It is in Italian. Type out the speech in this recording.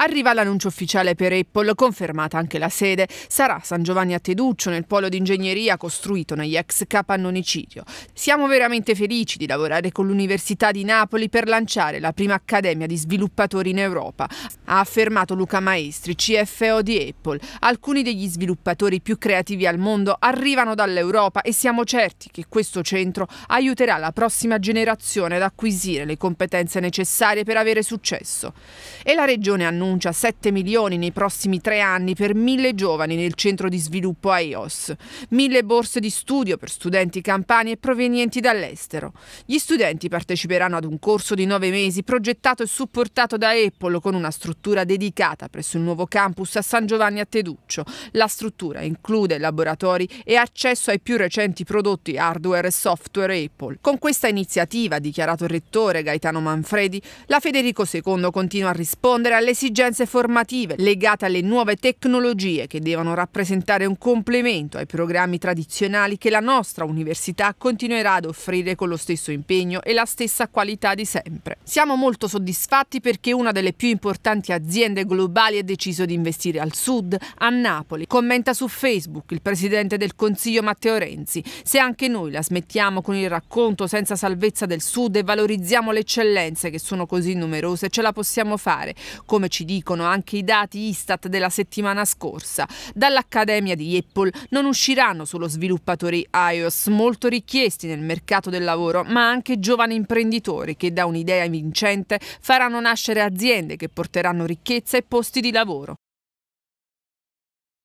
Arriva l'annuncio ufficiale per Apple, confermata anche la sede. Sarà San Giovanni a Teduccio, nel polo di ingegneria costruito negli ex capannoni capannonicidio. Siamo veramente felici di lavorare con l'Università di Napoli per lanciare la prima accademia di sviluppatori in Europa, ha affermato Luca Maestri, CFO di Apple. Alcuni degli sviluppatori più creativi al mondo arrivano dall'Europa e siamo certi che questo centro aiuterà la prossima generazione ad acquisire le competenze necessarie per avere successo. E la Regione annuncia annuncia 7 milioni nei prossimi tre anni per mille giovani nel centro di sviluppo AEOS, mille borse di studio per studenti campani e provenienti dall'estero. Gli studenti parteciperanno ad un corso di nove mesi progettato e supportato da Apple con una struttura dedicata presso il nuovo campus a San Giovanni a Teduccio. La struttura include laboratori e accesso ai più recenti prodotti hardware e software Apple. Con questa iniziativa, ha dichiarato il rettore Gaetano Manfredi, la Federico II continua a rispondere all'esigenza esigenze formative legate alle nuove tecnologie che devono rappresentare un complemento ai programmi tradizionali che la nostra università continuerà ad offrire con lo stesso impegno e la stessa qualità di sempre. Siamo molto soddisfatti perché una delle più importanti aziende globali ha deciso di investire al sud, a Napoli. Commenta su Facebook il presidente del Consiglio Matteo Renzi. Se anche noi la smettiamo con il racconto senza salvezza del sud e valorizziamo le eccellenze che sono così numerose, ce la possiamo fare, come ci dicono anche i dati Istat della settimana scorsa. Dall'Accademia di Apple non usciranno solo sviluppatori iOS molto richiesti nel mercato del lavoro, ma anche giovani imprenditori che da un'idea vincente faranno nascere aziende che porteranno ricchezza e posti di lavoro.